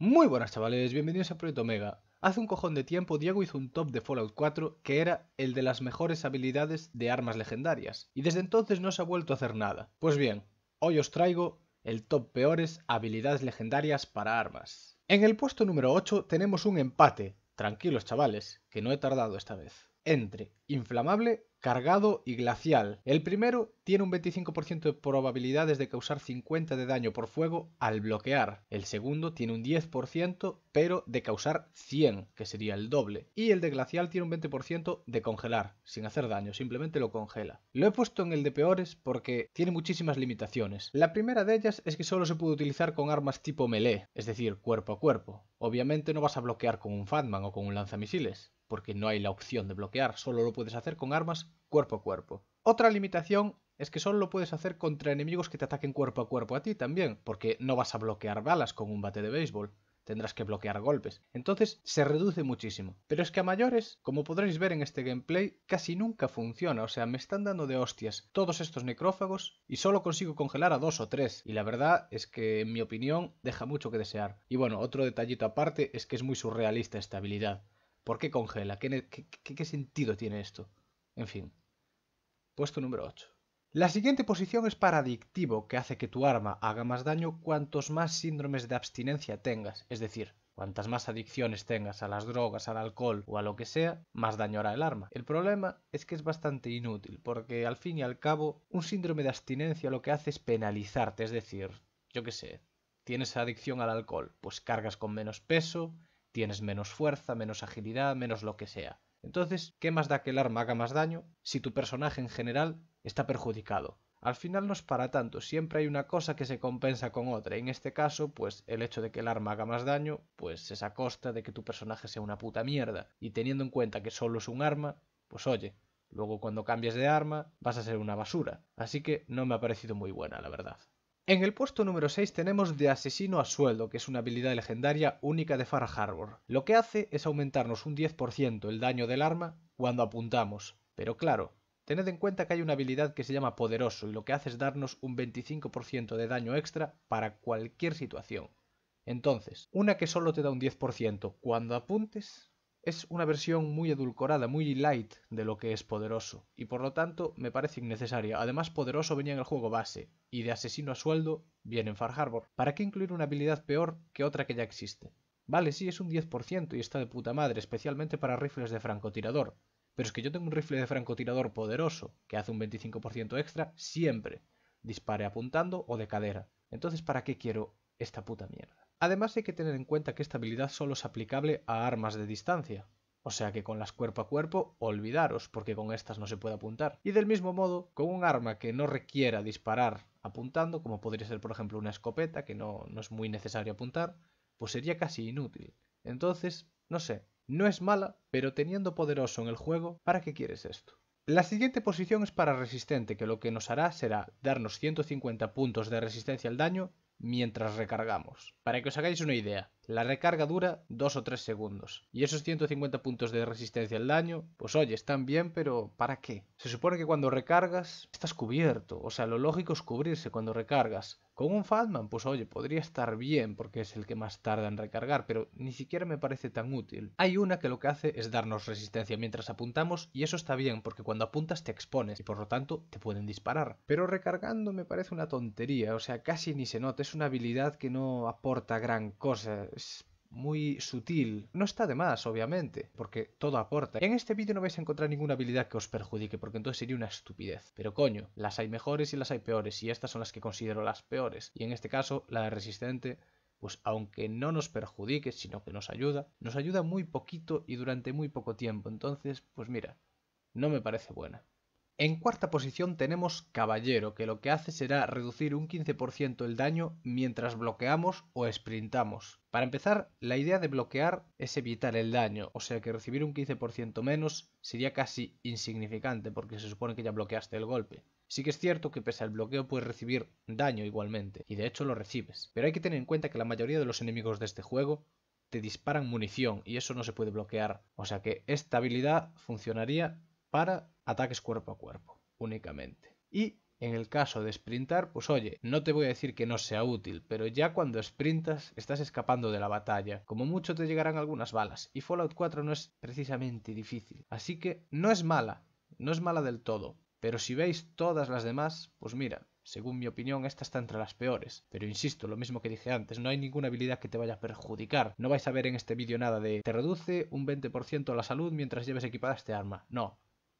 Muy buenas chavales, bienvenidos a Proyecto Omega. Hace un cojón de tiempo Diego hizo un top de Fallout 4 que era el de las mejores habilidades de armas legendarias, y desde entonces no se ha vuelto a hacer nada. Pues bien, hoy os traigo el top peores habilidades legendarias para armas. En el puesto número 8 tenemos un empate, tranquilos chavales, que no he tardado esta vez entre inflamable, cargado y glacial. El primero tiene un 25% de probabilidades de causar 50 de daño por fuego al bloquear. El segundo tiene un 10%, pero de causar 100, que sería el doble. Y el de glacial tiene un 20% de congelar, sin hacer daño, simplemente lo congela. Lo he puesto en el de peores porque tiene muchísimas limitaciones. La primera de ellas es que solo se puede utilizar con armas tipo melee, es decir, cuerpo a cuerpo. Obviamente no vas a bloquear con un Fatman o con un lanzamisiles porque no hay la opción de bloquear, solo lo puedes hacer con armas cuerpo a cuerpo. Otra limitación es que solo lo puedes hacer contra enemigos que te ataquen cuerpo a cuerpo a ti también, porque no vas a bloquear balas con un bate de béisbol tendrás que bloquear golpes. Entonces se reduce muchísimo. Pero es que a mayores, como podréis ver en este gameplay, casi nunca funciona. O sea, me están dando de hostias todos estos necrófagos y solo consigo congelar a dos o tres. Y la verdad es que, en mi opinión, deja mucho que desear. Y bueno, otro detallito aparte es que es muy surrealista esta habilidad. ¿Por qué congela? ¿Qué, qué, sentido tiene esto? En fin. Puesto número 8. La siguiente posición es para adictivo, que hace que tu arma haga más daño cuantos más síndromes de abstinencia tengas, es decir, Cuantas más adicciones tengas a las drogas, al alcohol o a lo que sea, más daño hará el arma. El problema es que es bastante inútil, porque al fin y al cabo, un síndrome de abstinencia lo que hace es penalizarte, es decir, yo qué sé, tienes adicción al alcohol, pues cargas con menos peso, tienes menos fuerza, menos agilidad, menos lo que sea. Entonces, ¿qué más da que el arma haga más daño si tu personaje en general está perjudicado? Al final no es para tanto, siempre hay una cosa que se compensa con otra, y en este caso, pues el hecho de que el arma haga más daño, pues es a costa de que tu personaje sea una puta mierda, y teniendo en cuenta que solo es un arma, pues oye, luego cuando cambies de arma vas a ser una basura, así que no me ha parecido muy buena, la verdad. En el puesto número 6 tenemos de asesino a sueldo, que es una habilidad legendaria única de Far Harbor. Lo que hace es aumentarnos un 10% el daño del arma cuando apuntamos. Pero claro, tened en cuenta que hay una habilidad que se llama poderoso y lo que hace es darnos un 25% de daño extra para cualquier situación. Entonces, una que solo te da un 10% cuando apuntes es una versión muy edulcorada, muy light de lo que es poderoso, y por lo tanto me parece innecesaria. Además, poderoso venía en el juego base, y de asesino a sueldo viene en Far Harbor. ¿Para qué incluir una habilidad peor que otra que ya existe? Vale, sí, es un 10% y está de puta madre, especialmente para rifles de francotirador. Pero es que yo tengo un rifle de francotirador poderoso, que hace un 25% extra siempre, dispare apuntando o de cadera. Entonces, ¿para qué quiero esta puta mierda? Además hay que tener en cuenta que esta habilidad solo es aplicable a armas de distancia, o sea que con las cuerpo a cuerpo olvidaros porque con estas no se puede apuntar. Y del mismo modo, con un arma que no requiera disparar apuntando, como podría ser por ejemplo una escopeta que no, es muy necesario apuntar, pues sería casi inútil. Entonces, no sé, no es mala, pero teniendo poderoso en el juego, ¿para qué quieres esto? La siguiente posición es para resistente, que lo que nos hará será darnos 150 puntos de resistencia al daño mientras recargamos. Para que os hagáis una idea. La recarga dura 2 o 3 segundos. Y esos 150 puntos de resistencia al daño, pues oye, están bien, pero ¿para qué? Se supone que cuando recargas estás cubierto. O sea, lo lógico es cubrirse cuando recargas. Con un Fatman, pues oye, podría estar bien porque es el que más tarda en recargar, pero ni siquiera me parece tan útil. Hay una que lo que hace es darnos resistencia mientras apuntamos y eso está bien porque cuando apuntas te expones y por lo tanto te pueden disparar. Pero recargando me parece una tontería, o sea, casi ni se nota, es una habilidad que no aporta gran cosa es muy sutil. No está de más, obviamente, porque todo aporta. En este vídeo no vais a encontrar ninguna habilidad que os perjudique, porque entonces sería una estupidez. Pero coño, las hay mejores y las hay peores, y estas son las que considero las peores. Y en este caso, la de resistente, pues aunque no nos perjudique, sino que nos ayuda, nos ayuda muy poquito y durante muy poco tiempo. Entonces, pues mira, no me parece buena. En cuarta posición tenemos Caballero, que lo que hace será reducir un 15% el daño mientras bloqueamos o sprintamos. Para empezar, la idea de bloquear es evitar el daño, o sea que recibir un 15% menos sería casi insignificante porque se supone que ya bloqueaste el golpe. Sí que es cierto que pese al bloqueo puedes recibir daño igualmente, y de hecho lo recibes, pero hay que tener en cuenta que la mayoría de los enemigos de este juego te disparan munición y eso no se puede bloquear, o sea que esta habilidad funcionaría para ataques cuerpo a cuerpo únicamente. Y en el caso de sprintar, pues oye, no te voy a decir que no sea útil, pero ya cuando sprintas estás escapando de la batalla. Como mucho te llegarán algunas balas, y Fallout 4 no es precisamente difícil. Así que no es mala, no es mala del todo. Pero si veis todas las demás, pues mira, según mi opinión, esta está entre las peores. Pero insisto, lo mismo que dije antes, no hay ninguna habilidad que te vaya a perjudicar. No vais a ver en este vídeo nada de te reduce un 20% la salud mientras lleves equipada este arma. No,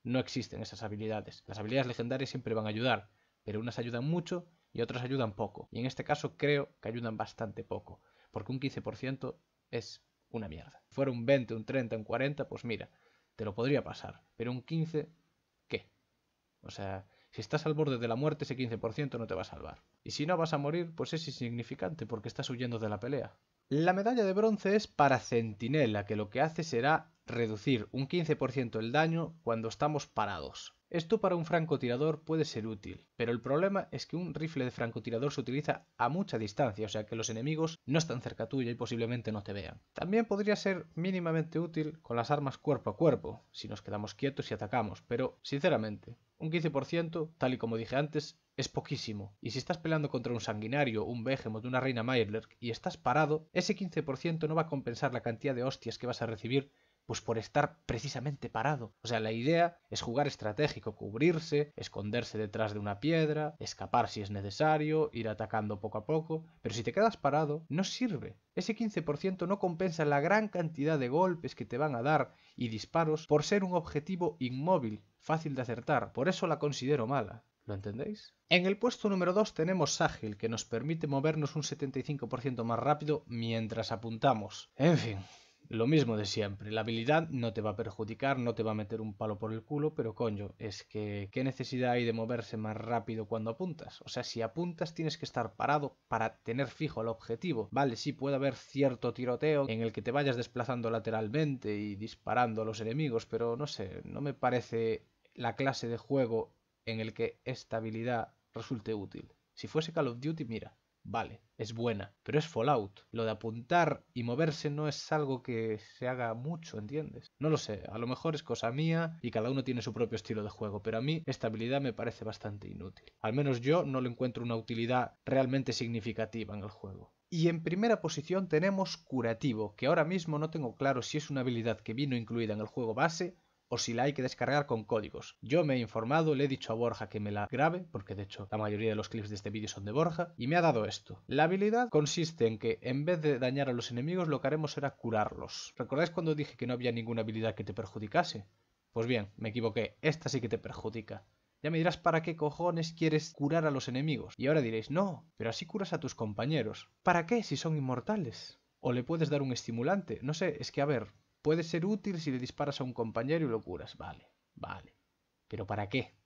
no existen esas habilidades. Las habilidades legendarias siempre van a ayudar, pero unas ayudan mucho y otras ayudan poco. Y en este caso creo que ayudan bastante poco, porque un 15% es una mierda. Si fuera un 20, un 30, un 40, pues mira, te lo podría pasar, pero un 15, ¿qué? O sea, si estás al borde de la muerte, ese 15% no te va a salvar. Y si no vas a morir, pues es insignificante porque estás huyendo de la pelea. La medalla de bronce es para centinela, que lo que hace será reducir un 15% el daño cuando estamos parados. Esto para un francotirador puede ser útil, pero el problema es que un rifle de francotirador se utiliza a mucha distancia, o sea que los enemigos no están cerca tuya y posiblemente no te vean. También podría ser mínimamente útil con las armas cuerpo a cuerpo, si nos quedamos quietos y atacamos, pero sinceramente, un 15%, tal y como dije antes, es poquísimo. Y si estás peleando contra un sanguinario, un de una reina maerler y estás parado, ese 15% no va a compensar la cantidad de hostias que vas a recibir pues por estar precisamente parado. O sea, la idea es jugar estratégico, cubrirse, esconderse detrás de una piedra, escapar si es necesario, ir atacando poco a poco, pero si te quedas parado, no sirve. Ese 15% no compensa la gran cantidad de golpes que te van a dar y disparos por ser un objetivo inmóvil, fácil de acertar, por eso la considero mala. ¿Lo entendéis? En el puesto número 2 tenemos ágil, que nos permite movernos un 75% más rápido mientras apuntamos. En fin, lo mismo de siempre, la habilidad no te va a perjudicar, no te va a meter un palo por el culo, pero coño, es que ¿qué necesidad hay de moverse más rápido cuando apuntas? O sea, si apuntas tienes que estar parado para tener fijo el objetivo. Vale, sí puede haber cierto tiroteo en el que te vayas desplazando lateralmente y disparando a los enemigos, pero no sé, no me parece la clase de juego en el que esta habilidad resulte útil. Si fuese Call of Duty, mira, vale, es buena, pero es Fallout. Lo de apuntar y moverse no es algo que se haga mucho, ¿entiendes? No lo sé, a lo mejor es cosa mía y cada uno tiene su propio estilo de juego, pero a mí esta habilidad me parece bastante inútil. Al menos yo no le encuentro una utilidad realmente significativa en el juego. Y en primera posición tenemos curativo, que ahora mismo no tengo claro si es una habilidad que vino incluida en el juego base o si la hay que descargar con códigos. Yo me he informado, le he dicho a Borja que me la grabe, porque de hecho la mayoría de los clips de este vídeo son de Borja, y me ha dado esto. La habilidad consiste en que en vez de dañar a los enemigos, lo que haremos será curarlos. ¿Recordáis cuando dije que no había ninguna habilidad que te perjudicase? Pues bien, me equivoqué, esta sí que te perjudica. Ya me dirás para qué cojones quieres curar a los enemigos. Y ahora diréis, no, pero así curas a tus compañeros. ¿Para qué si son inmortales? O le puedes dar un estimulante. No sé, es que a ver, Puede ser útil si le disparas a un compañero y lo curas. Vale, vale. Pero ¿para qué?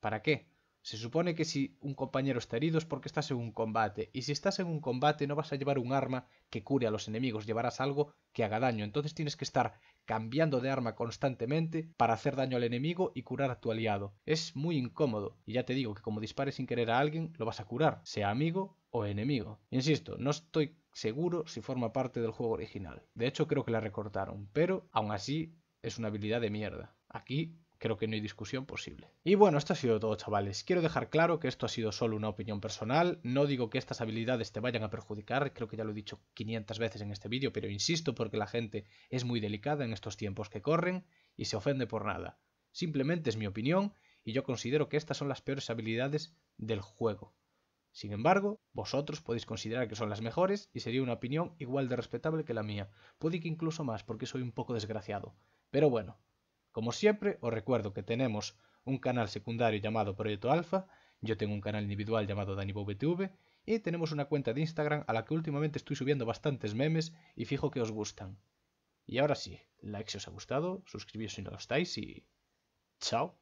¿Para qué? Se supone que si un compañero está herido es porque estás en un combate, y si estás en un combate no vas a llevar un arma que cure a los enemigos, llevarás algo que haga daño, entonces tienes que estar cambiando de arma constantemente para hacer daño al enemigo y curar a tu aliado. Es muy incómodo, y ya te digo que como dispares sin querer a alguien, lo vas a curar, sea amigo o enemigo. Insisto, no estoy seguro si forma parte del juego original. De hecho creo que la recortaron, pero aún así es una habilidad de mierda. Aquí creo que no hay discusión posible. Y bueno, esto ha sido todo chavales. Quiero dejar claro que esto ha sido solo una opinión personal, no digo que estas habilidades te vayan a perjudicar, creo que ya lo he dicho 500 veces en este vídeo, pero insisto porque la gente es muy delicada en estos tiempos que corren y se ofende por nada. Simplemente es mi opinión y yo considero que estas son las peores habilidades del juego. Sin embargo, vosotros podéis considerar que son las mejores y sería una opinión igual de respetable que la mía. Puede que incluso más porque soy un poco desgraciado. Pero bueno, como siempre, os recuerdo que tenemos un canal secundario llamado Proyecto Alfa, yo tengo un canal individual llamado DaniBoVTV y tenemos una cuenta de Instagram a la que últimamente estoy subiendo bastantes memes y fijo que os gustan. Y ahora sí, like si os ha gustado, suscribíos si no lo estáis y... ¡Chao!